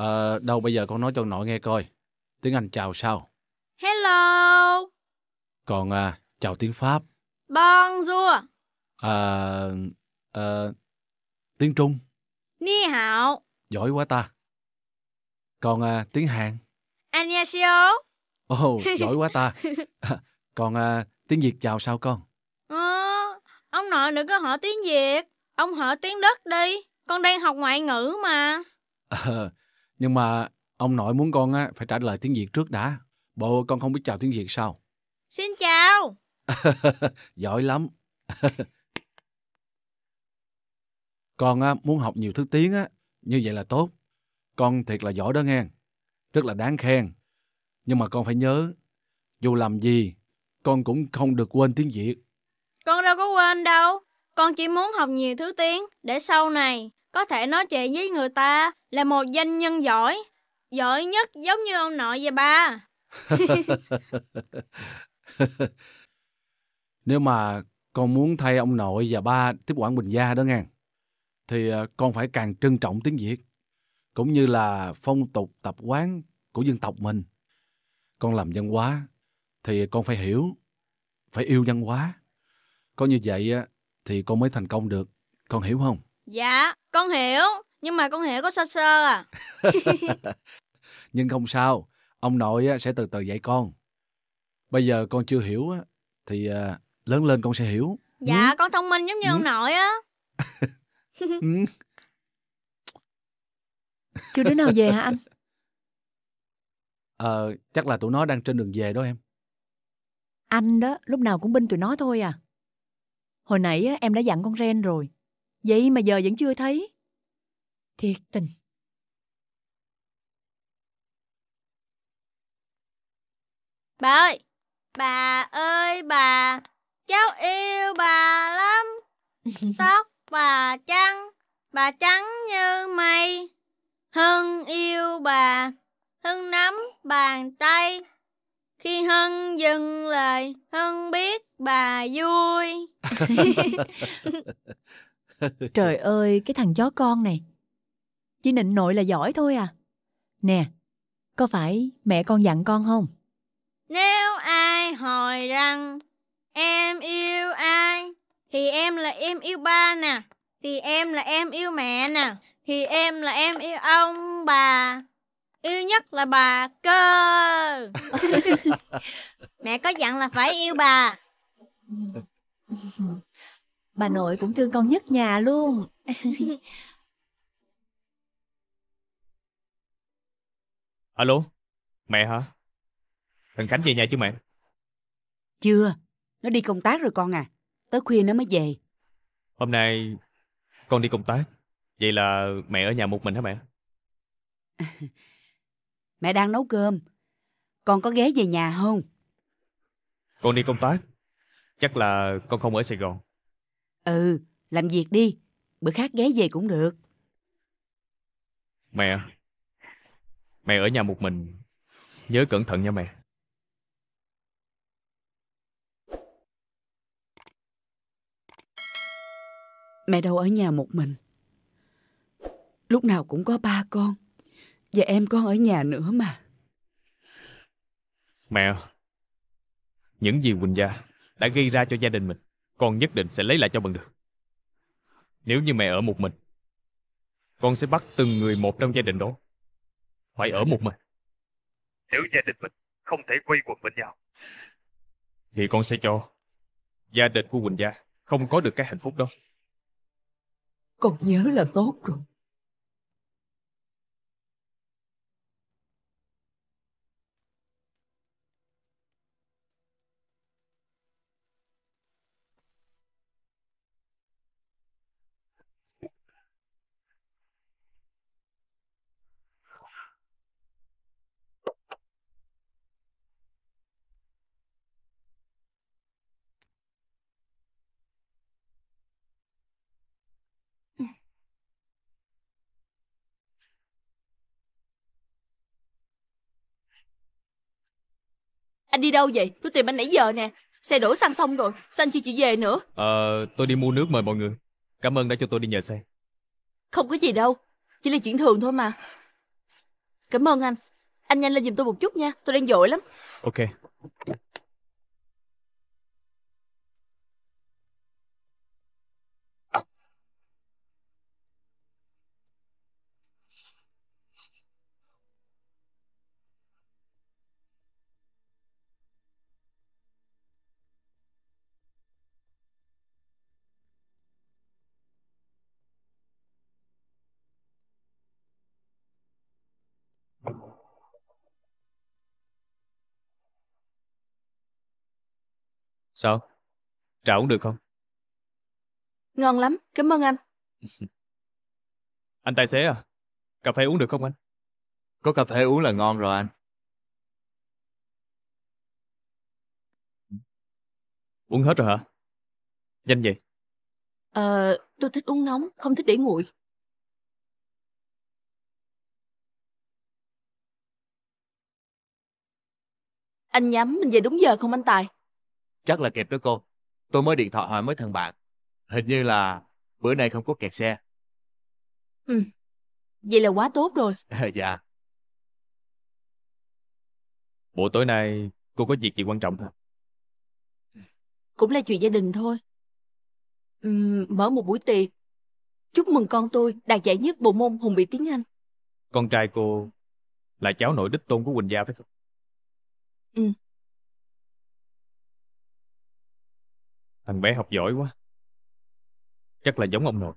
Ờ, đâu bây giờ con nói cho nội nghe coi. Tiếng Anh chào sao? Hello. Còn à, chào tiếng Pháp. Bonjour. À, à, tiếng Trung. Ni hao. Giỏi quá ta. Còn à, tiếng Hàn. Annyeonghaseyo. Ồ, oh, giỏi quá ta. còn à, tiếng Việt chào sao con? Ờ, ông nội đừng có hỏi tiếng Việt. Ông hỏi tiếng đất đi. Con đang học ngoại ngữ mà. À, nhưng mà ông nội muốn con á, phải trả lời tiếng Việt trước đã. Bộ con không biết chào tiếng Việt sao? Xin chào. Giỏi lắm. con á, muốn học nhiều thứ tiếng á, như vậy là tốt. Con thiệt là giỏi đó nghe. Rất là đáng khen. Nhưng mà con phải nhớ, dù làm gì, con cũng không được quên tiếng Việt. Con đâu có quên đâu. Con chỉ muốn học nhiều thứ tiếng để sau này có thể nói chuyện với người ta là một doanh nhân giỏi, giỏi nhất giống như ông nội và ba. Nếu mà con muốn thay ông nội và ba tiếp quản Bình Gia đó nghe, thì ờ, con phải càng trân trọng tiếng Việt, cũng như là phong tục tập quán của dân tộc mình. Con làm văn hóa, thì con phải hiểu, phải yêu văn hóa. Có như vậy thì con mới thành công được, con hiểu không? Dạ, con hiểu, nhưng mà con hiểu có sơ sơ à. nhưng không sao, ông nội sẽ từ từ dạy con. Bây giờ con chưa hiểu thì à, lớn lên con sẽ hiểu. Dạ, ừ. con thông minh giống như ừ. ông nội á. Ừ. Chưa đứa nào về hả anh? Ờ, chắc là tụi nó đang trên đường về đó em. Anh đó, lúc nào cũng binh tụi nó thôi à. Hồi nãy em đã dặn con Ren rồi. Vậy mà giờ vẫn chưa thấy. Thiệt tình. Bà ơi! Bà ơi bà! Cháu yêu bà lắm! Tóc bà trắng, bà trắng như mây. Hân yêu bà, Hân nắm bàn tay. Khi Hân dừng lời, Hân biết bà vui. Trời ơi, cái thằng chó con này. Chỉ nịnh nội là giỏi thôi à. Nè, có phải mẹ con dặn con không? Nếu ai hỏi rằng em yêu ai, thì em là em yêu ba nè, thì em là em yêu mẹ nè, thì em là em yêu ông bà. Yêu nhất là bà cơ. mẹ có dặn là phải yêu bà. Bà nội cũng thương con nhất nhà luôn. Alo, mẹ hả? Thằng Khánh về nhà chưa mẹ? Chưa, nó đi công tác rồi con à. Tới khuya nó mới về. Hôm nay con đi công tác. Vậy là mẹ ở nhà một mình hả mẹ? mẹ đang nấu cơm. Con có ghé về nhà không? Con đi công tác. Chắc là con không ở Sài Gòn. Ừ, làm việc đi. Bữa khác ghé về cũng được. Mẹ, mẹ ở nhà một mình. Nhớ cẩn thận nha mẹ. Mẹ đâu ở nhà một mình. Lúc nào cũng có ba con. Và em con ở nhà nữa mà. Mẹ, những gì Quỳnh Gia đã gây ra cho gia đình mình con nhất định sẽ lấy lại cho bằng được. Nếu như mẹ ở một mình, con sẽ bắt từng người một trong gia đình đó phải ở một mình. Nếu gia đình mình không thể quay quần bên nhau, thì con sẽ cho gia đình của Quỳnh Gia không có được cái hạnh phúc đó. Con nhớ là tốt rồi. Anh đi đâu vậy? Tôi tìm anh nãy giờ nè. Xe đổ xăng xong rồi, sao anh chưa chịu về nữa? Ờ, tôi đi mua nước mời mọi người. Cảm ơn đã cho tôi đi nhờ xe. Không có gì đâu, chỉ là chuyện thường thôi mà. Cảm ơn anh. Anh nhanh lên giùm tôi một chút nha, tôi đang vội lắm. Ok. Sao? trà uống được không? Ngon lắm, cảm ơn anh. anh tài xế à? Cà phê uống được không anh? Có cà phê uống là ngon rồi anh. Uống hết rồi hả? Nhanh vậy? Ờ, tôi thích uống nóng, không thích để nguội. Anh nhắm mình về đúng giờ không anh Tài? Chắc là kịp đó cô. Tôi mới điện thoại hỏi mấy thằng bạn. Hình như là bữa nay không có kẹt xe. Ừ, vậy là quá tốt rồi. À, dạ. Buổi tối nay cô có việc gì quan trọng không? Cũng là chuyện gia đình thôi. Uhm, mở một buổi tiệc. Chúc mừng con tôi đạt giải nhất bộ môn hùng biện tiếng Anh. Con trai cô là cháu nội đích tôn của Quỳnh Gia phải không? Ừ. Thằng bé học giỏi quá. Chắc là giống ông nội.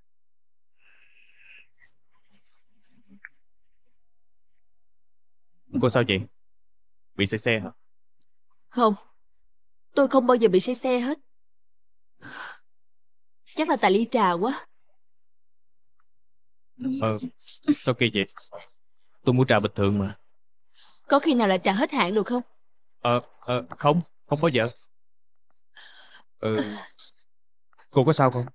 Cô sao vậy? Bị say xe hả? Không. Tôi không bao giờ bị say xe hết. Chắc là tại ly trà quá. Ờ, sao kỳ vậy? Tôi mua trà bình thường mà. Có khi nào là trà hết hạn được không? Ờ, ờ, không, không bao giờ ừ cô có sao không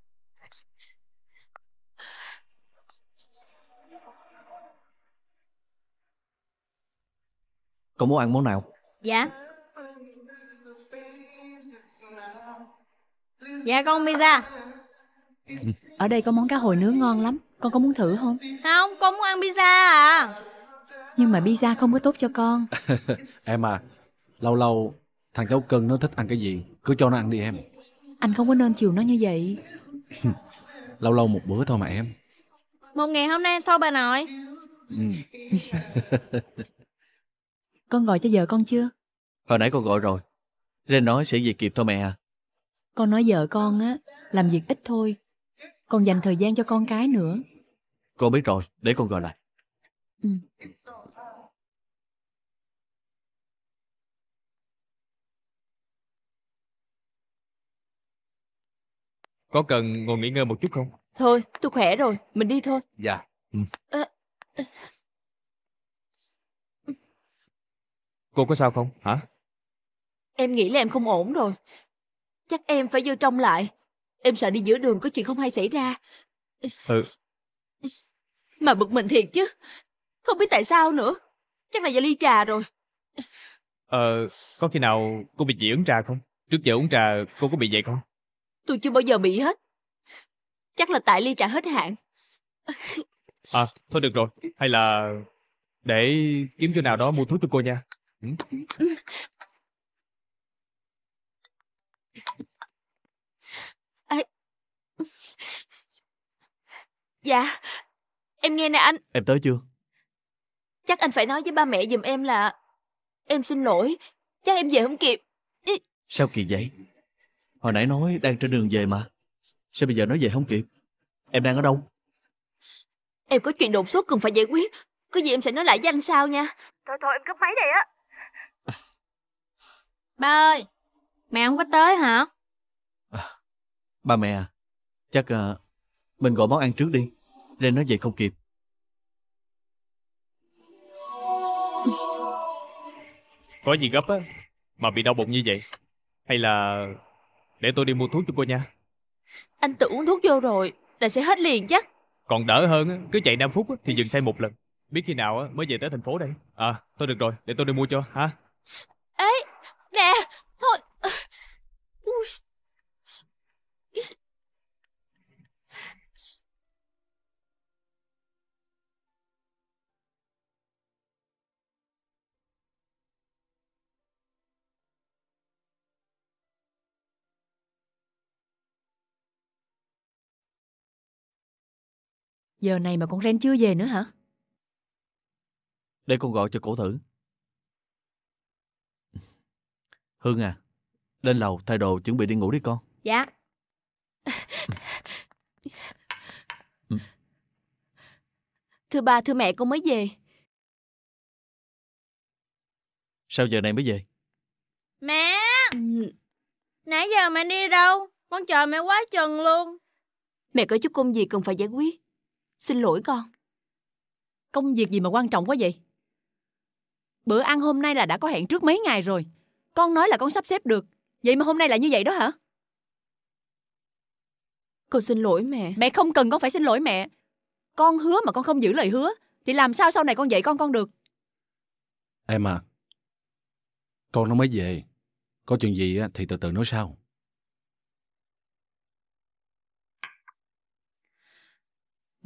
cậu muốn ăn món nào Dạ Dạ con pizza Ở đây có món cá hồi nướng ngon lắm Con có muốn thử không Không con muốn ăn pizza à Nhưng mà pizza không có tốt cho con em à lâu lâu thằng cháu cưng nó thích ăn cái gì cứ cho nó ăn đi em anh không có nên chiều nó như vậy Lâu lâu một bữa thôi mà em Một ngày hôm nay thôi bà nội ừ. Con gọi cho vợ con chưa Hồi nãy con gọi rồi Ren nói sẽ về kịp thôi mẹ à Con nói vợ con á Làm việc ít thôi Còn dành thời gian cho con cái nữa Con biết rồi để con gọi lại ừ. Có cần ngồi nghỉ ngơi một chút không? Thôi, tôi khỏe rồi, mình đi thôi. Dạ. Ừ. Cô có sao không, hả? Em nghĩ là em không ổn rồi. Chắc em phải vô trong lại. Em sợ đi giữa đường có chuyện không hay xảy ra. Ừ. Mà bực mình thiệt chứ. Không biết tại sao nữa. Chắc là do ly trà rồi. Ờ, có khi nào cô bị dị ứng trà không? Trước giờ uống trà cô có bị vậy không? Tôi chưa bao giờ bị hết Chắc là tại ly trả hết hạn À thôi được rồi Hay là để kiếm chỗ nào đó mua thuốc cho cô nha ừ. à... Dạ Em nghe nè anh Em tới chưa Chắc anh phải nói với ba mẹ giùm em là Em xin lỗi Chắc em về không kịp Sao kỳ vậy Hồi nãy nói đang trên đường về mà. Sao bây giờ nói về không kịp? Em đang ở đâu? Em có chuyện đột xuất cần phải giải quyết. Có gì em sẽ nói lại với anh sau nha. Thôi thôi em cúp máy đây á. À. Ba ơi, mẹ không có tới hả? À, ba mẹ à, chắc à, mình gọi món ăn trước đi. nên nói về không kịp. Có gì gấp á, mà bị đau bụng như vậy? Hay là để tôi đi mua thuốc cho cô nha Anh tự uống thuốc vô rồi Là sẽ hết liền chắc Còn đỡ hơn cứ chạy 5 phút thì dừng xe một lần Biết khi nào mới về tới thành phố đây À tôi được rồi để tôi đi mua cho ha Giờ này mà con Ren chưa về nữa hả? Để con gọi cho cổ thử. Hương à, lên lầu thay đồ chuẩn bị đi ngủ đi con. Dạ. Ừ. thưa ba, thưa mẹ con mới về. Sao giờ này mới về? Mẹ! Nãy giờ mẹ đi đâu? Con chờ mẹ quá chừng luôn. Mẹ có chút công việc cần phải giải quyết. Xin lỗi con. Công việc gì mà quan trọng quá vậy? Bữa ăn hôm nay là đã có hẹn trước mấy ngày rồi. Con nói là con sắp xếp được. Vậy mà hôm nay là như vậy đó hả? Con xin lỗi mẹ. Mẹ không cần con phải xin lỗi mẹ. Con hứa mà con không giữ lời hứa thì làm sao sau này con dạy con con được? Em à, con nó mới về. Có chuyện gì thì từ từ nói sau.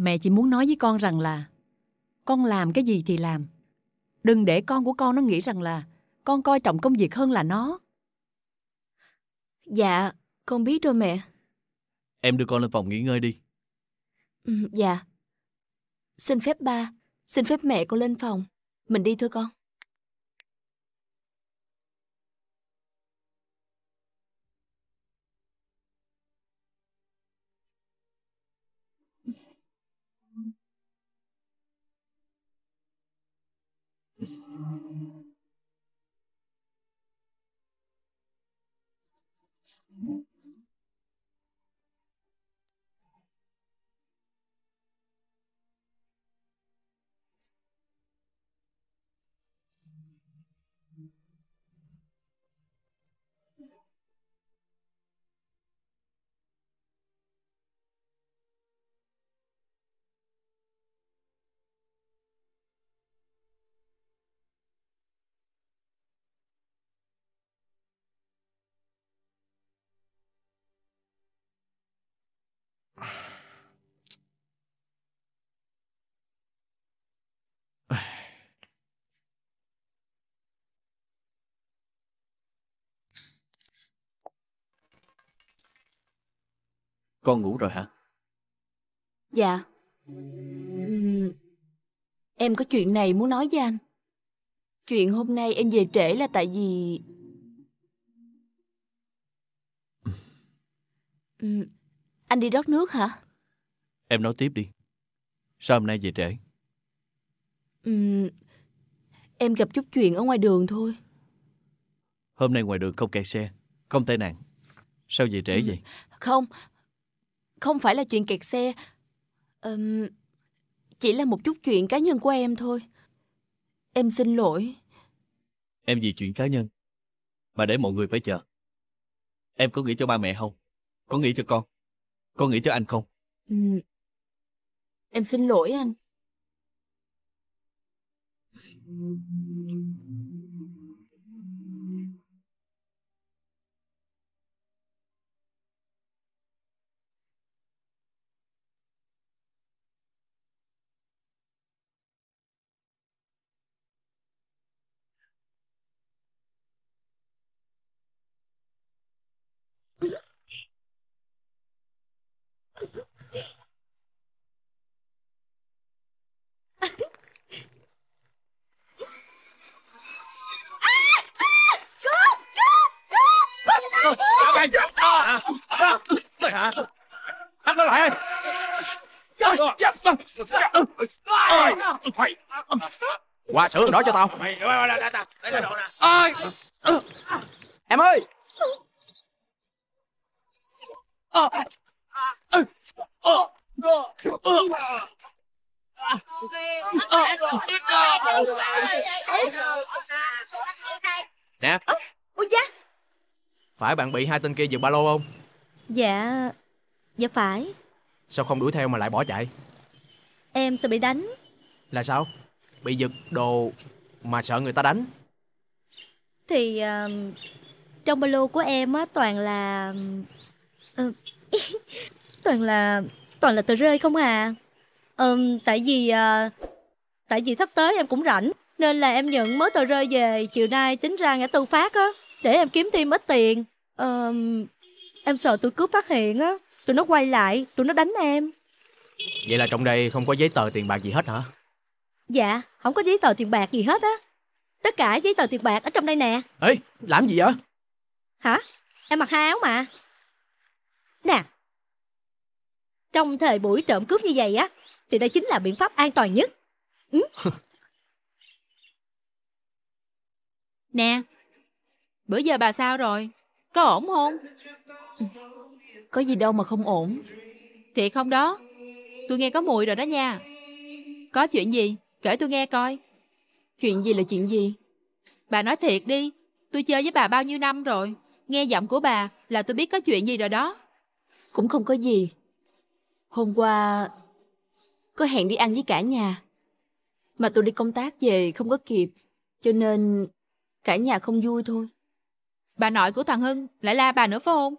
mẹ chỉ muốn nói với con rằng là con làm cái gì thì làm đừng để con của con nó nghĩ rằng là con coi trọng công việc hơn là nó dạ con biết rồi mẹ em đưa con lên phòng nghỉ ngơi đi ừ, dạ xin phép ba xin phép mẹ con lên phòng mình đi thôi con time. Con ngủ rồi hả? Dạ. Uhm, em có chuyện này muốn nói với anh. Chuyện hôm nay em về trễ là tại vì... Uhm, anh đi rót nước hả? Em nói tiếp đi. Sao hôm nay về trễ? Uhm, em gặp chút chuyện ở ngoài đường thôi. Hôm nay ngoài đường không kẹt xe, không tai nạn. Sao về trễ vậy? Không, không phải là chuyện kẹt xe. Um, chỉ là một chút chuyện cá nhân của em thôi. Em xin lỗi. Em vì chuyện cá nhân mà để mọi người phải chờ. Em có nghĩ cho ba mẹ không? Có nghĩ cho con? Có nghĩ cho anh không? Ừ. Em xin lỗi anh. sửa nó cho tao mày em ơi ờ. Ờ. Ờ. nè ôi phải bạn bị hai tên kia giật ba lô không dạ dạ phải sao không đuổi theo mà lại bỏ chạy em sợ bị đánh là sao bị giật đồ mà sợ người ta đánh thì à, trong ba lô của em á toàn là à, toàn là toàn là tờ rơi không à ừ, tại vì à, tại vì sắp tới em cũng rảnh nên là em nhận mớ tờ rơi về chiều nay tính ra ngã tư phát á để em kiếm thêm ít tiền à, em sợ tụi cướp phát hiện á tụi nó quay lại tụi nó đánh em vậy là trong đây không có giấy tờ tiền bạc gì hết hả Dạ, không có giấy tờ tiền bạc gì hết á. Tất cả giấy tờ tiền bạc ở trong đây nè. Ê, làm gì vậy? Hả? Em mặc hai áo mà. Nè. Trong thời buổi trộm cướp như vậy á, thì đây chính là biện pháp an toàn nhất. Ừ. nè, bữa giờ bà sao rồi? Có ổn không? Ừ. Có gì đâu mà không ổn. Thiệt không đó? Tôi nghe có mùi rồi đó nha. Có chuyện gì? Kể tôi nghe coi. Chuyện gì là chuyện gì? Bà nói thiệt đi, tôi chơi với bà bao nhiêu năm rồi. Nghe giọng của bà là tôi biết có chuyện gì rồi đó. Cũng không có gì. Hôm qua có hẹn đi ăn với cả nhà. Mà tôi đi công tác về không có kịp, cho nên cả nhà không vui thôi. Bà nội của thằng Hưng lại la bà nữa phải không?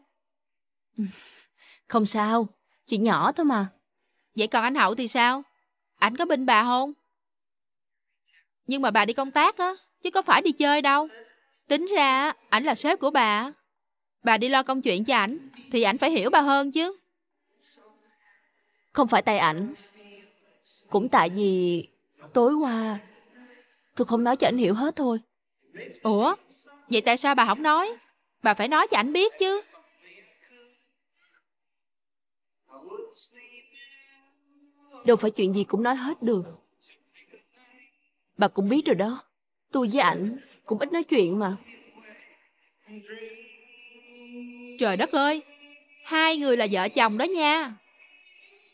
Không sao, chuyện nhỏ thôi mà. Vậy còn anh Hậu thì sao? Anh có bên bà không? Nhưng mà bà đi công tác á, chứ có phải đi chơi đâu. Tính ra, ảnh là sếp của bà. Bà đi lo công chuyện cho ảnh, thì ảnh phải hiểu bà hơn chứ. Không phải tại ảnh. Cũng tại vì tối qua tôi không nói cho ảnh hiểu hết thôi. Ủa, vậy tại sao bà không nói? Bà phải nói cho ảnh biết chứ. Đâu phải chuyện gì cũng nói hết được Bà cũng biết rồi đó Tôi với ảnh cũng ít nói chuyện mà Trời đất ơi Hai người là vợ chồng đó nha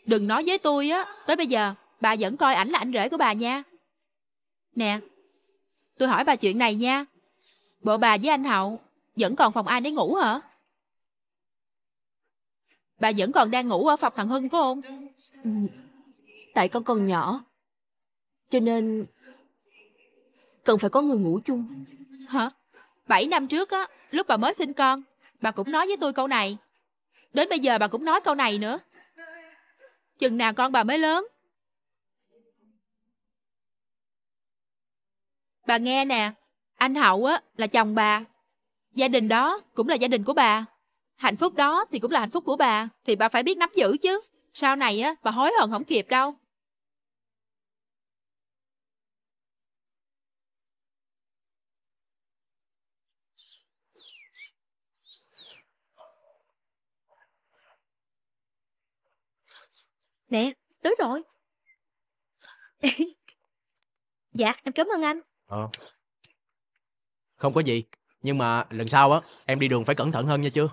Đừng nói với tôi á Tới bây giờ bà vẫn coi ảnh là ảnh rể của bà nha Nè Tôi hỏi bà chuyện này nha Bộ bà với anh Hậu Vẫn còn phòng ai để ngủ hả Bà vẫn còn đang ngủ ở phòng thằng Hưng phải không ừ, Tại con còn nhỏ Cho nên cần phải có người ngủ chung hả bảy năm trước á lúc bà mới sinh con bà cũng nói với tôi câu này đến bây giờ bà cũng nói câu này nữa chừng nào con bà mới lớn bà nghe nè anh hậu á là chồng bà gia đình đó cũng là gia đình của bà hạnh phúc đó thì cũng là hạnh phúc của bà thì bà phải biết nắm giữ chứ sau này á bà hối hận không kịp đâu Nè, tới rồi. Dạ, em cảm ơn anh. Ờ. Không có gì, nhưng mà lần sau á, em đi đường phải cẩn thận hơn nha chưa?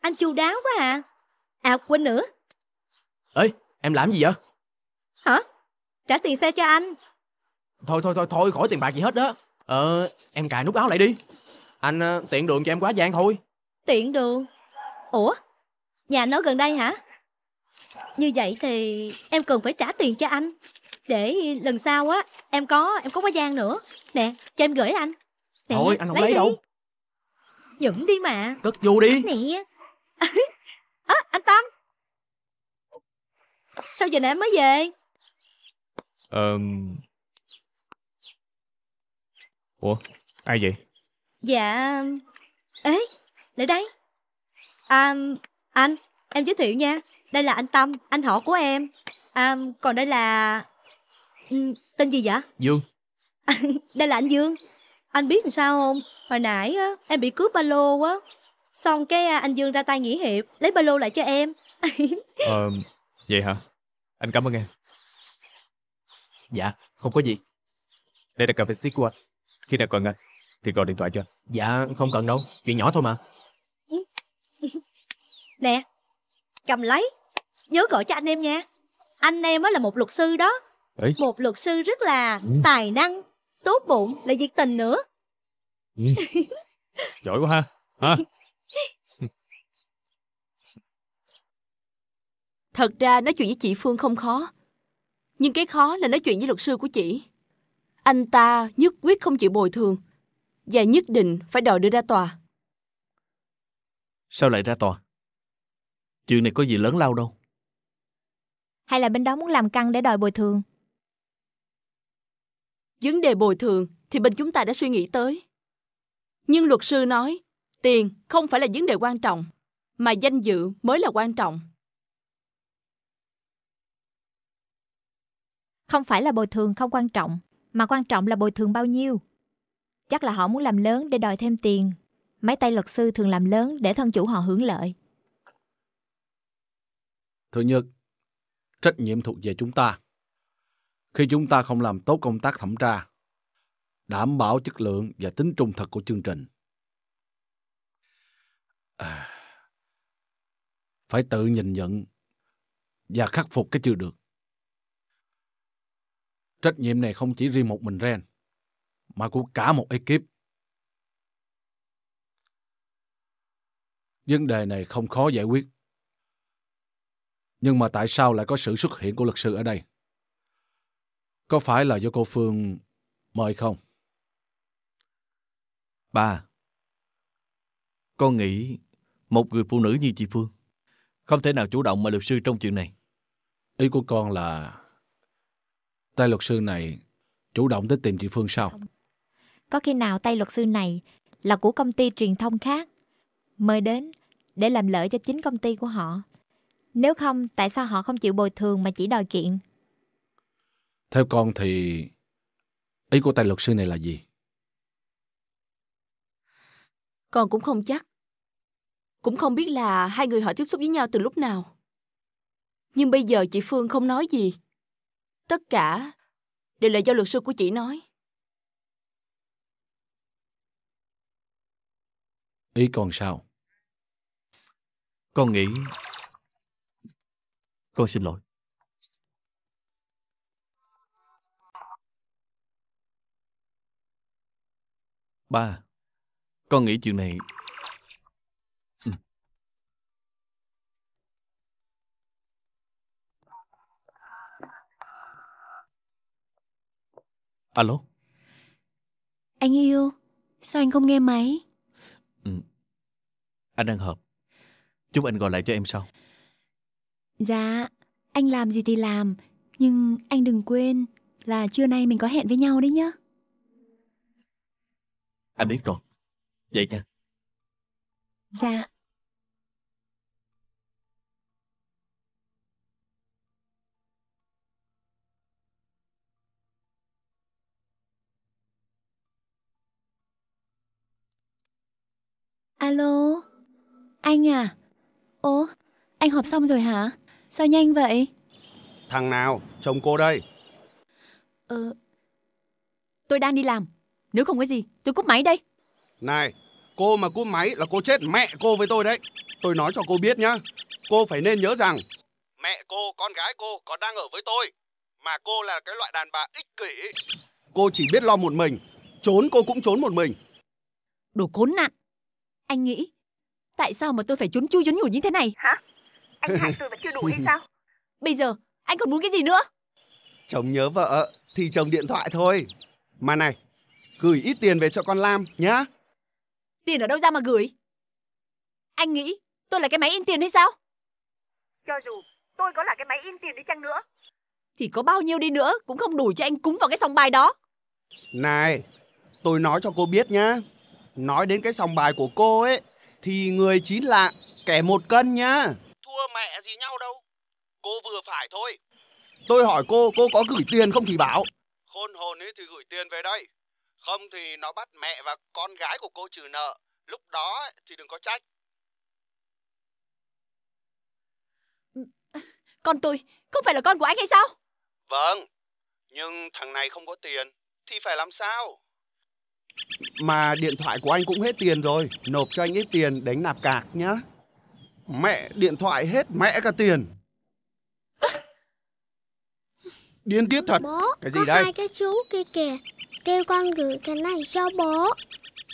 anh chu đáo quá à. À, quên nữa. Ê, em làm gì vậy? Hả? Trả tiền xe cho anh. Thôi thôi thôi thôi khỏi tiền bạc gì hết đó. Ờ, em cài nút áo lại đi. Anh ờ, tiện đường cho em quá gian thôi. Tiện đường. Ủa? Nhà nó gần đây hả? Như vậy thì em cần phải trả tiền cho anh Để lần sau á Em có em có cái gian nữa Nè cho em gửi anh nè, Thôi anh không lấy, lấy đâu Dẫn đi mà Cất vô đi Nè à, Anh Tâm Sao giờ này em mới về Ờ um... Ủa ai vậy Dạ Ê lại đây À anh em giới thiệu nha đây là anh Tâm, anh họ của em. À, còn đây là... Ừ, tên gì vậy? Dương. đây là anh Dương. Anh biết làm sao không? Hồi nãy em bị cướp ba lô quá. Xong cái à, anh Dương ra tay nghỉ hiệp, lấy ba lô lại cho em. ờ, vậy hả? Anh cảm ơn em. Dạ, không có gì. Đây là cà phê xích của anh. Khi nào cần anh, thì gọi điện thoại cho anh. Dạ, không cần đâu. Chuyện nhỏ thôi mà. nè, cầm lấy nhớ gọi cho anh em nha anh em mới là một luật sư đó Đấy. một luật sư rất là ừ. tài năng tốt bụng lại nhiệt tình nữa ừ. giỏi quá ha ha. thật ra nói chuyện với chị phương không khó nhưng cái khó là nói chuyện với luật sư của chị anh ta nhất quyết không chịu bồi thường và nhất định phải đòi đưa ra tòa sao lại ra tòa chuyện này có gì lớn lao đâu hay là bên đó muốn làm căng để đòi bồi thường? Vấn đề bồi thường thì bên chúng ta đã suy nghĩ tới. Nhưng luật sư nói, tiền không phải là vấn đề quan trọng, mà danh dự mới là quan trọng. Không phải là bồi thường không quan trọng, mà quan trọng là bồi thường bao nhiêu. Chắc là họ muốn làm lớn để đòi thêm tiền. Máy tay luật sư thường làm lớn để thân chủ họ hưởng lợi. Thứ nhất, trách nhiệm thuộc về chúng ta. Khi chúng ta không làm tốt công tác thẩm tra, đảm bảo chất lượng và tính trung thực của chương trình. À, phải tự nhìn nhận và khắc phục cái chưa được. Trách nhiệm này không chỉ riêng một mình Ren, mà của cả một ekip. Vấn đề này không khó giải quyết nhưng mà tại sao lại có sự xuất hiện của luật sư ở đây? Có phải là do cô Phương mời không? Ba, con nghĩ một người phụ nữ như chị Phương không thể nào chủ động mời luật sư trong chuyện này. Ý của con là tay luật sư này chủ động tới tìm chị Phương sao? Có khi nào tay luật sư này là của công ty truyền thông khác mời đến để làm lợi cho chính công ty của họ? Nếu không, tại sao họ không chịu bồi thường mà chỉ đòi kiện? Theo con thì ý của tài luật sư này là gì? Con cũng không chắc. Cũng không biết là hai người họ tiếp xúc với nhau từ lúc nào. Nhưng bây giờ chị Phương không nói gì. Tất cả đều là do luật sư của chị nói. Ý con sao? Con nghĩ con xin lỗi. Ba, con nghĩ chuyện này... Ừ. Alo? Anh yêu, sao anh không nghe máy? Ừ. Anh đang hợp. Chúng anh gọi lại cho em sau. Dạ, anh làm gì thì làm, nhưng anh đừng quên là trưa nay mình có hẹn với nhau đấy nhá. Anh biết rồi. Vậy nha. Dạ. Alo, anh à? Ồ, anh họp xong rồi hả? Sao nhanh vậy? Thằng nào? Chồng cô đây. Ờ... Tôi đang đi làm. Nếu không có gì, tôi cúp máy đây. Này, cô mà cúp máy là cô chết mẹ cô với tôi đấy. Tôi nói cho cô biết nhá. Cô phải nên nhớ rằng mẹ cô, con gái cô còn đang ở với tôi. Mà cô là cái loại đàn bà ích kỷ. Cô chỉ biết lo một mình. Trốn cô cũng trốn một mình. Đồ khốn nạn. Anh nghĩ tại sao mà tôi phải trốn chui trốn nhủ như thế này? Hả? Anh hại tôi vẫn chưa đủ hay sao Bây giờ anh còn muốn cái gì nữa Chồng nhớ vợ thì chồng điện thoại thôi Mà này Gửi ít tiền về cho con Lam nhá Tiền ở đâu ra mà gửi Anh nghĩ tôi là cái máy in tiền hay sao Cho dù tôi có là cái máy in tiền đi chăng nữa Thì có bao nhiêu đi nữa Cũng không đủ cho anh cúng vào cái sòng bài đó Này Tôi nói cho cô biết nhá Nói đến cái sòng bài của cô ấy Thì người chín lạng kẻ một cân nhá Tôi hỏi cô, cô có gửi tiền không thì bảo. Khôn hồn ấy thì gửi tiền về đây. Không thì nó bắt mẹ và con gái của cô trừ nợ. Lúc đó thì đừng có trách. Con tôi, không phải là con của anh hay sao? Vâng, nhưng thằng này không có tiền, thì phải làm sao? Mà điện thoại của anh cũng hết tiền rồi, nộp cho anh ít tiền đánh nạp cạc nhá. Mẹ, điện thoại hết mẹ cả tiền. Điên tiết thật Bố Cái gì có đây hai cái chú kia kìa Kêu con gửi cái này cho bố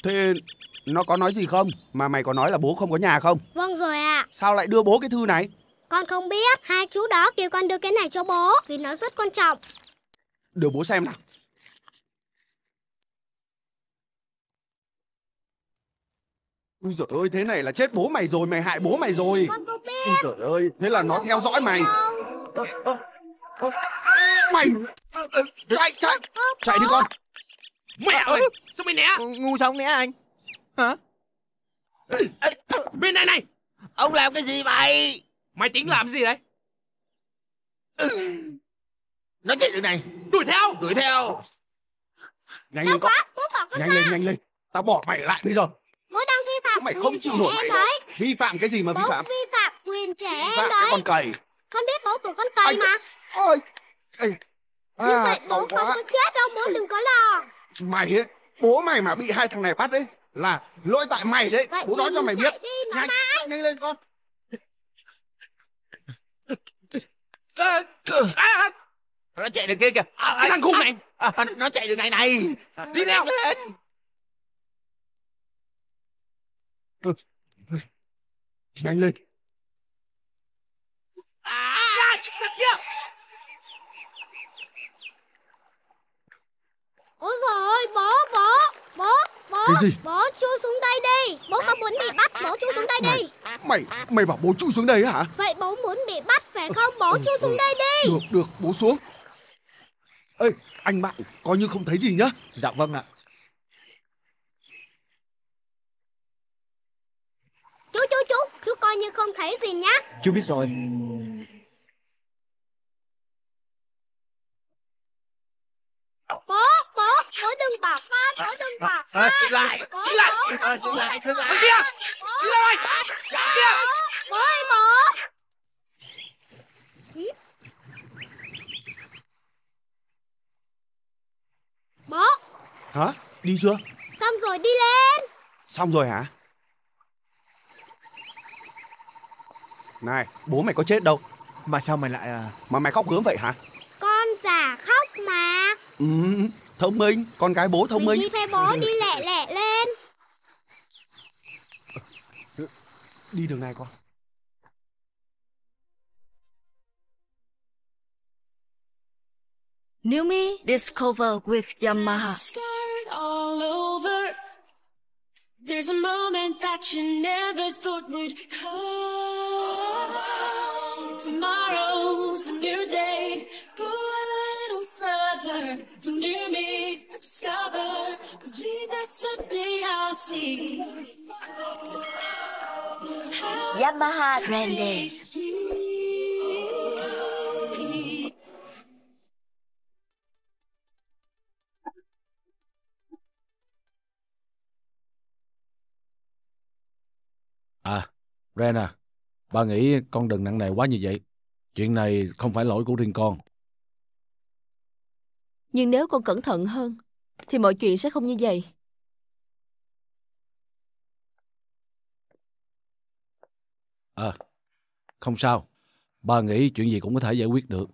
Thế nó có nói gì không Mà mày có nói là bố không có nhà không Vâng rồi ạ à. Sao lại đưa bố cái thư này Con không biết Hai chú đó kêu con đưa cái này cho bố Vì nó rất quan trọng Đưa bố xem nào Ui giời ơi, thế này là chết bố mày rồi, mày hại bố mày rồi. Con có biết. Ui giời ơi, thế là nó theo dõi mày. Không? mày chạy chạy chạy đi con mẹ ờ, ơi ờ. sao mày né ngu xong né anh hả bên này này ông làm cái gì mày mày tính làm gì đấy nó chạy đường này đuổi theo đuổi theo nhanh lên con nhanh lên nhanh lên tao bỏ mày lại bây giờ bố đang vi phạm mày không chịu nổi mày đấy vi phạm cái gì mà vi phạm vi phạm quyền trẻ em đấy con cầy con biết bố của con cầy mà ôi Ê, à, Như bố con quá. có chết đâu Bố đừng có lo Mày ấy, bố mày mà bị hai thằng này bắt đấy Là lỗi tại mày đấy vậy Bố nói cho mày biết đi, nhanh, nhanh lên con à, à, Nó chạy được kia kìa à, Cái thằng khung à, này à, à, Nó chạy được này này Đi nào lên Nhanh lên à, ủa rồi bố, bố, bố, bố Cái gì? Bố chú xuống đây đi Bố có muốn bị bắt, bố chú xuống đây mày, đi Mày, mày bảo bố chú xuống đây hả? Vậy bố muốn bị bắt phải không? Bố ừ, chú xuống ừ. đây đi Được, được, bố xuống Ê, anh bạn coi như không thấy gì nhá Dạ vâng ạ Chú, chú, chú, chú coi như không thấy gì nhá Chú biết rồi Bố Tớ đừng bỏ con, tớ đừng bỏ con. À, à, xin lại, xin lại, à, xin lại, xin lại. Kia, đi ra ngoài. Kia. Bố ơi bố. Bố. Hả? Đi chưa? Xong rồi đi lên. Xong rồi hả? Này, bố mày có chết đâu Mà sao mày lại... Mà mày khóc gớm vậy hả? Con già khóc mà Ừ, Thông minh, con gái bố thông minh đi theo bố đi lẹ lẹ lên Đi đường này con New me, discover with Yamaha. Scared all over. There's a moment that you never thought would come. Tomorrow's a new day. Go discover, forgive me, discover, believe that someday I'll see. Yamaha Grande. À, Ren à, ba nghĩ con đừng nặng nề quá như vậy. Chuyện này không phải lỗi của riêng con. Nhưng nếu con cẩn thận hơn, thì mọi chuyện sẽ không như vậy. À, không sao. Ba nghĩ chuyện gì cũng có thể giải quyết được.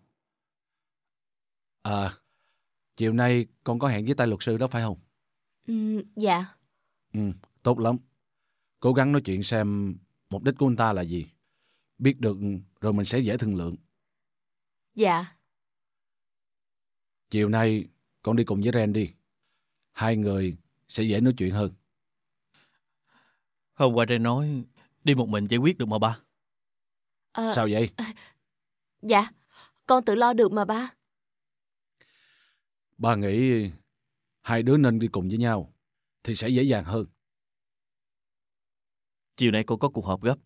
À, chiều nay con có hẹn với tay luật sư đó phải không? Ừ, dạ. Ừ, tốt lắm. Cố gắng nói chuyện xem mục đích của anh ta là gì. Biết được rồi mình sẽ dễ thương lượng. Dạ. Chiều nay con đi cùng với Ren đi. Hai người sẽ dễ nói chuyện hơn. Hôm qua Ren nói đi một mình giải quyết được mà ba. À, Sao vậy? À, dạ, con tự lo được mà ba. Ba nghĩ hai đứa nên đi cùng với nhau thì sẽ dễ dàng hơn. Chiều nay con có cuộc họp gấp.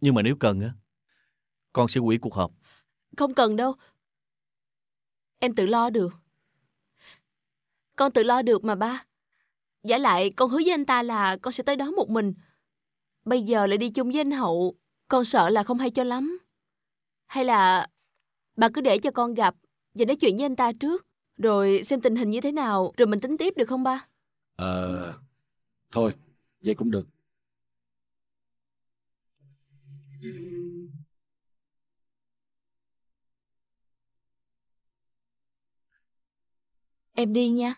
Nhưng mà nếu cần á, con sẽ hủy cuộc họp. Không cần đâu, Em tự lo được. Con tự lo được mà ba. Giả lại con hứa với anh ta là con sẽ tới đó một mình. Bây giờ lại đi chung với anh Hậu. Con sợ là không hay cho lắm. Hay là bà cứ để cho con gặp và nói chuyện với anh ta trước. Rồi xem tình hình như thế nào rồi mình tính tiếp được không ba? Ờ, à, thôi, vậy cũng được. Em đi nha.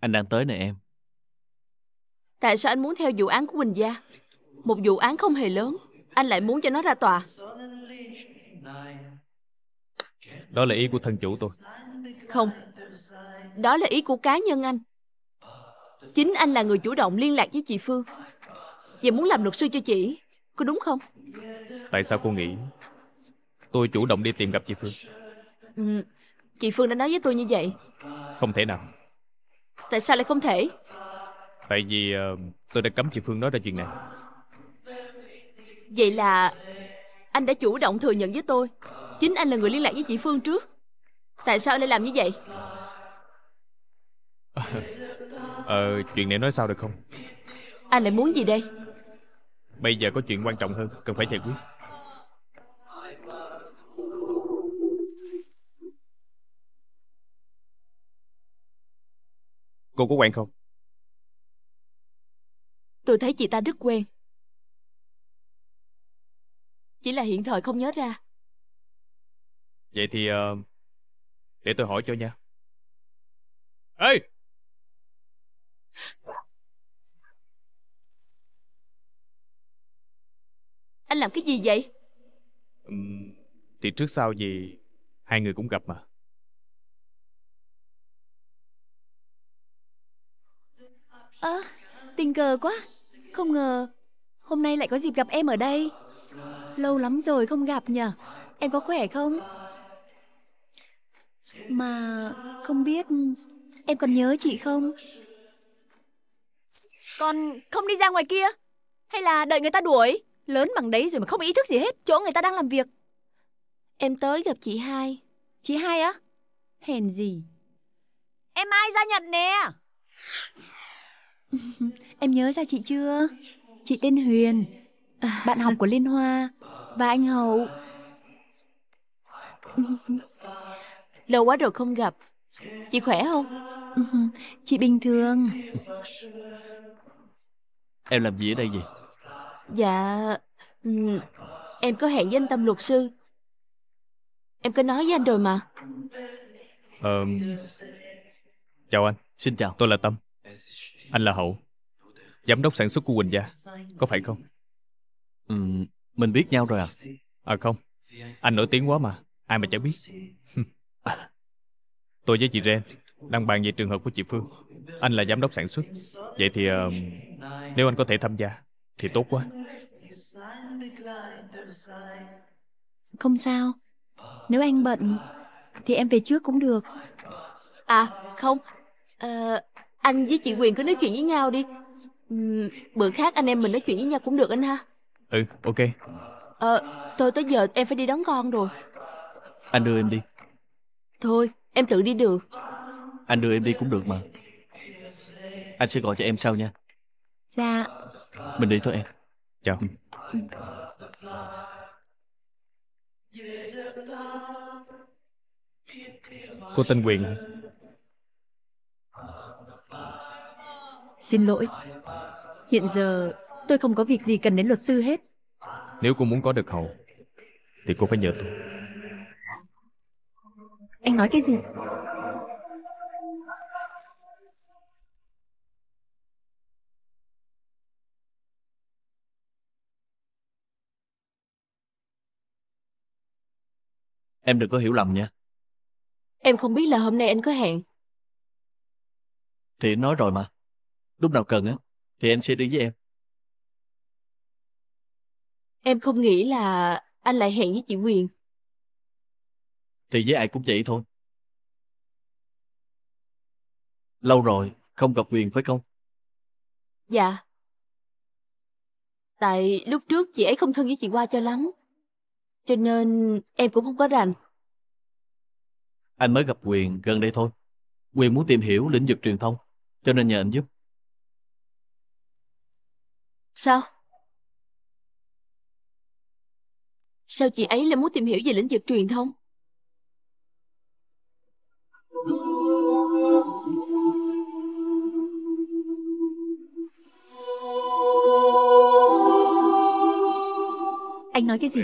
Anh đang tới nè em Tại sao anh muốn theo vụ án của Quỳnh Gia Một vụ án không hề lớn Anh lại muốn cho nó ra tòa đó là ý của thân chủ tôi Không Đó là ý của cá nhân anh Chính anh là người chủ động liên lạc với chị Phương Và muốn làm luật sư cho chị Có đúng không Tại sao cô nghĩ Tôi chủ động đi tìm gặp chị Phương ừ, Chị Phương đã nói với tôi như vậy Không thể nào Tại sao lại không thể Tại vì uh, tôi đã cấm chị Phương nói ra chuyện này Vậy là Anh đã chủ động thừa nhận với tôi Chính anh là người liên lạc với chị Phương trước Tại sao anh lại làm như vậy Ờ chuyện này nói sao được không Anh lại muốn gì đây Bây giờ có chuyện quan trọng hơn Cần phải giải quyết Cô có quen không Tôi thấy chị ta rất quen Chỉ là hiện thời không nhớ ra Vậy thì uh, để tôi hỏi cho nha. Ê! Anh làm cái gì vậy? Uhm, thì trước sau gì hai người cũng gặp mà. Ơ, à, tình cờ quá. Không ngờ hôm nay lại có dịp gặp em ở đây. Lâu lắm rồi không gặp nhỉ? Em có khỏe không? Mà không biết em còn nhớ chị không? Còn không đi ra ngoài kia? Hay là đợi người ta đuổi? Lớn bằng đấy rồi mà không ý thức gì hết, chỗ người ta đang làm việc. Em tới gặp chị hai. Chị hai á? Hèn gì? Em ai ra nhận nè? em nhớ ra chị chưa? Chị tên Huyền, bạn học của Liên Hoa và anh Hậu. Lâu quá rồi không gặp Chị khỏe không? Ừ, chị bình thường Em làm gì ở đây vậy? Dạ ừ, Em có hẹn với anh Tâm luật sư Em có nói với anh rồi mà Ờ Chào anh Xin chào Tôi là Tâm Anh là Hậu Giám đốc sản xuất của Quỳnh Gia Có phải không? Ừ, mình biết nhau rồi à? À không Anh nổi tiếng quá mà Ai mà chẳng biết Tôi với chị Ren đang bàn về trường hợp của chị Phương. Anh là giám đốc sản xuất. Vậy thì uh, nếu anh có thể tham gia thì tốt quá. Không sao. Nếu anh bận thì em về trước cũng được. À không, à, anh với chị Quyền cứ nói chuyện với nhau đi. Uhm, bữa khác anh em mình nói chuyện với nhau cũng được anh ha. Ừ, ok. Ờ, à, tôi tới giờ em phải đi đón con rồi. Anh đưa em đi. Thôi em tự đi được Anh đưa em đi cũng được mà Anh sẽ gọi cho em sau nha Dạ Mình đi thôi em Chào Cô tên Quyền Xin lỗi Hiện giờ tôi không có việc gì cần đến luật sư hết Nếu cô muốn có được hậu Thì cô phải nhờ tôi anh nói cái gì Em đừng có hiểu lầm nha Em không biết là hôm nay anh có hẹn Thì nói rồi mà Lúc nào cần á Thì anh sẽ đi với em Em không nghĩ là anh lại hẹn với chị Quyền thì với ai cũng vậy thôi lâu rồi không gặp quyền phải không dạ tại lúc trước chị ấy không thân với chị qua cho lắm cho nên em cũng không có rành anh mới gặp quyền gần đây thôi quyền muốn tìm hiểu lĩnh vực truyền thông cho nên nhờ anh giúp sao sao chị ấy lại muốn tìm hiểu về lĩnh vực truyền thông Anh nói cái gì?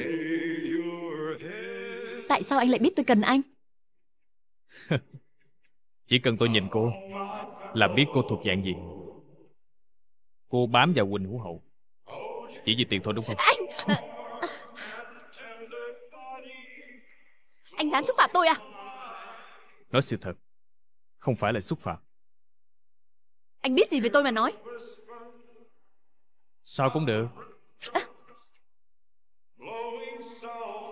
Tại sao anh lại biết tôi cần anh? Chỉ cần tôi nhìn cô Là biết cô thuộc dạng gì Cô bám vào Quỳnh Hữu Hậu Chỉ vì tiền thôi đúng không Anh ờ, Anh dám xúc phạm tôi à Nói sự thật Không phải là xúc phạm Anh biết gì về tôi mà nói Sao cũng được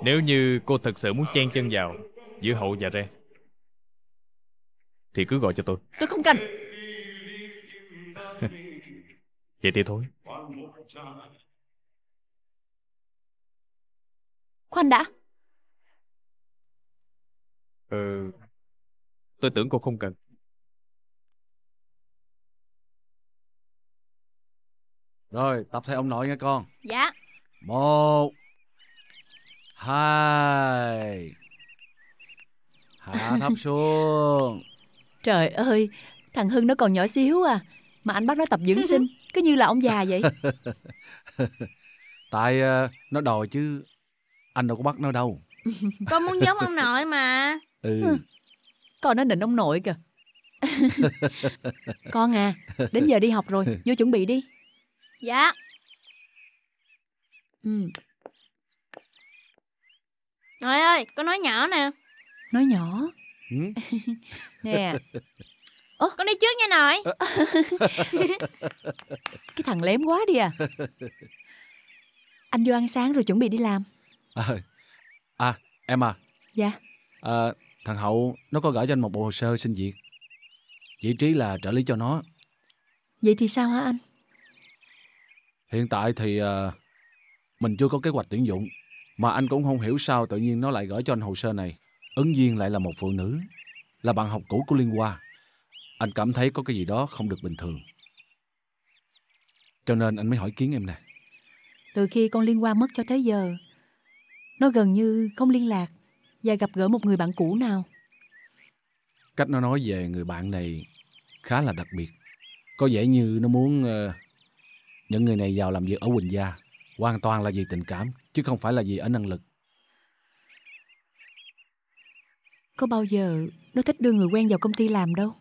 nếu như cô thật sự muốn chen chân vào giữa hậu và Ren, thì cứ gọi cho tôi. Tôi không cần. Vậy thì thôi. Khoan đã. Ờ, tôi tưởng cô không cần. Rồi, tập theo ông nội nghe con. Dạ. Một, hai hạ thấp xuống trời ơi thằng hưng nó còn nhỏ xíu à mà anh bắt nó tập dưỡng sinh cứ như là ông già vậy tại uh, nó đòi chứ anh đâu có bắt nó đâu con muốn giống ông nội mà ừ con nó định ông nội kìa con à đến giờ đi học rồi vô chuẩn bị đi dạ ừ Nội ơi, có nói nhỏ nè Nói nhỏ ừ. Nè Ủa? Con đi trước nha nội Cái thằng lém quá đi à Anh vô ăn sáng rồi chuẩn bị đi làm ờ. À, em à Dạ à, Thằng Hậu nó có gửi cho anh một bộ hồ sơ xin việc Vị trí là trợ lý cho nó Vậy thì sao hả anh Hiện tại thì à, Mình chưa có kế hoạch tuyển dụng mà anh cũng không hiểu sao tự nhiên nó lại gửi cho anh hồ sơ này. Ứng viên lại là một phụ nữ, là bạn học cũ của Liên Hoa. Anh cảm thấy có cái gì đó không được bình thường. Cho nên anh mới hỏi kiến em nè. Từ khi con Liên Hoa mất cho tới giờ, nó gần như không liên lạc và gặp gỡ một người bạn cũ nào. Cách nó nói về người bạn này khá là đặc biệt. Có vẻ như nó muốn uh, những người này vào làm việc ở Quỳnh Gia, hoàn toàn là vì tình cảm chứ không phải là gì ở năng lực có bao giờ nó thích đưa người quen vào công ty làm đâu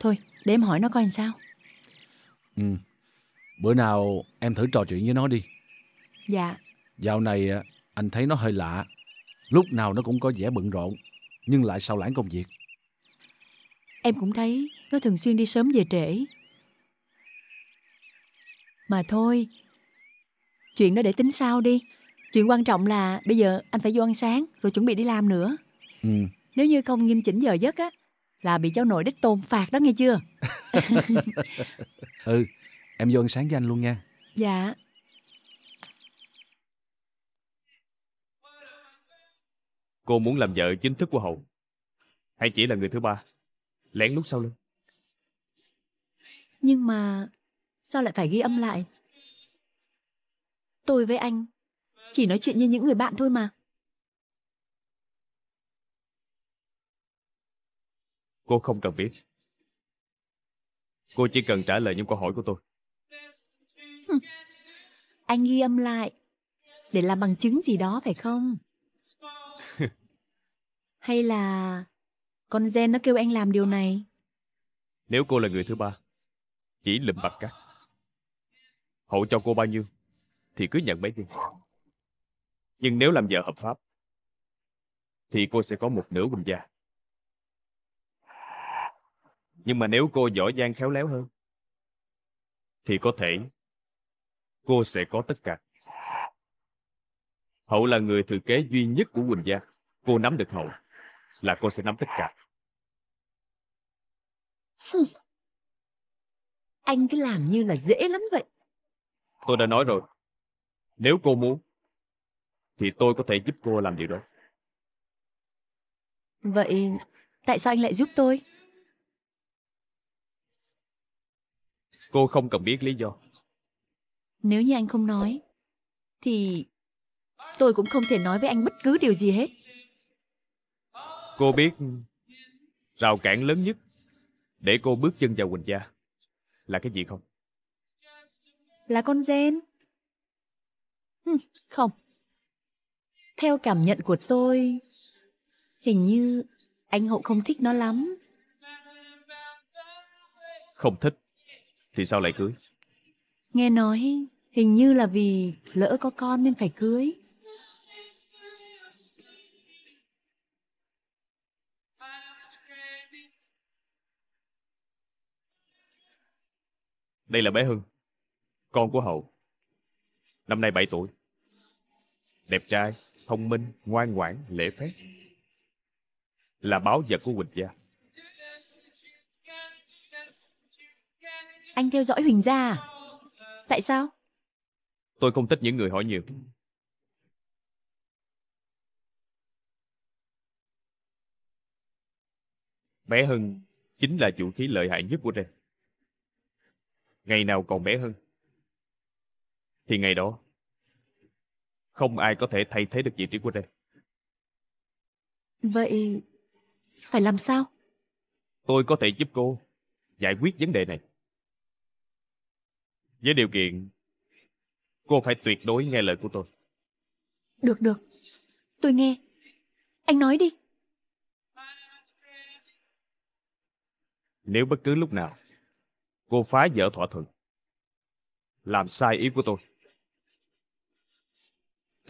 thôi để em hỏi nó coi làm sao ừ bữa nào em thử trò chuyện với nó đi dạ dạo này à, anh thấy nó hơi lạ lúc nào nó cũng có vẻ bận rộn nhưng lại sao lãng công việc em cũng thấy nó thường xuyên đi sớm về trễ mà thôi, chuyện đó để tính sau đi. Chuyện quan trọng là bây giờ anh phải vô ăn sáng rồi chuẩn bị đi làm nữa. Ừ. Nếu như không nghiêm chỉnh giờ giấc á, là bị cháu nội đích tôn phạt đó nghe chưa? ừ, em vô ăn sáng với anh luôn nha. Dạ. Cô muốn làm vợ chính thức của Hậu Hay chỉ là người thứ ba Lén lút sau lưng Nhưng mà Sao lại phải ghi âm lại? Tôi với anh chỉ nói chuyện như những người bạn thôi mà. Cô không cần biết. Cô chỉ cần trả lời những câu hỏi của tôi. Anh ghi âm lại để làm bằng chứng gì đó phải không? Hay là con gen nó kêu anh làm điều này? Nếu cô là người thứ ba, chỉ lùm bạch cắt Hậu cho cô bao nhiêu Thì cứ nhận bấy nhiêu Nhưng nếu làm vợ hợp pháp Thì cô sẽ có một nửa quỳnh gia Nhưng mà nếu cô giỏi giang khéo léo hơn Thì có thể Cô sẽ có tất cả Hậu là người thừa kế duy nhất của Quỳnh Gia. Cô nắm được hậu là cô sẽ nắm tất cả. Anh cứ làm như là dễ lắm vậy tôi đã nói rồi nếu cô muốn thì tôi có thể giúp cô làm điều đó vậy tại sao anh lại giúp tôi cô không cần biết lý do nếu như anh không nói thì tôi cũng không thể nói với anh bất cứ điều gì hết cô biết rào cản lớn nhất để cô bước chân vào quỳnh gia là cái gì không là con gen? Không. Theo cảm nhận của tôi, hình như anh Hậu không thích nó lắm. Không thích? Thì sao lại cưới? Nghe nói hình như là vì lỡ có con nên phải cưới. Đây là bé Hưng con của hậu năm nay 7 tuổi đẹp trai thông minh ngoan ngoãn lễ phép là báo vật của huỳnh gia anh theo dõi huỳnh gia à? tại sao tôi không thích những người hỏi nhiều bé hưng chính là vũ khí lợi hại nhất của trang ngày nào còn bé hơn thì ngày đó không ai có thể thay thế được vị trí của đây. Vậy phải làm sao? Tôi có thể giúp cô giải quyết vấn đề này. Với điều kiện cô phải tuyệt đối nghe lời của tôi. Được được, tôi nghe. Anh nói đi. Nếu bất cứ lúc nào cô phá vỡ thỏa thuận, làm sai ý của tôi,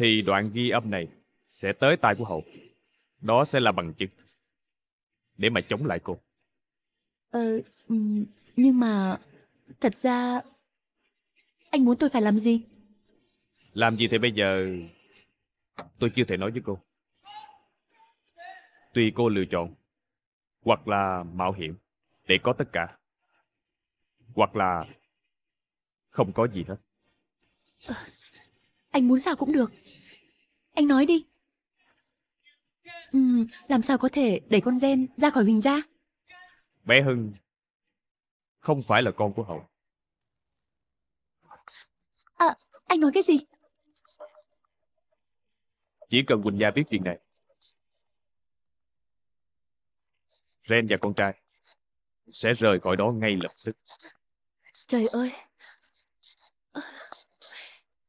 thì đoạn ghi âm này sẽ tới tai của hậu. Đó sẽ là bằng chứng để mà chống lại cô. Ờ, nhưng mà thật ra anh muốn tôi phải làm gì? Làm gì thì bây giờ tôi chưa thể nói với cô. Tùy cô lựa chọn, hoặc là mạo hiểm để có tất cả, hoặc là không có gì hết. Ờ, anh muốn sao cũng được. Anh nói đi. Ừ, làm sao có thể đẩy con gen ra khỏi Huỳnh gia? Bé Hưng không phải là con của Hậu. À, anh nói cái gì? Chỉ cần Quỳnh Gia biết chuyện này. Ren và con trai sẽ rời khỏi đó ngay lập tức. Trời ơi!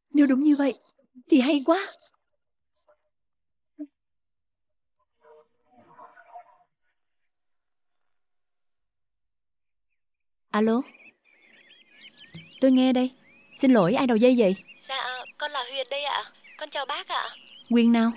Nếu đúng như vậy thì hay quá! Alo Tôi nghe đây Xin lỗi ai đầu dây vậy Dạ con là Huyền đây ạ à. Con chào bác ạ à. Nguyên nào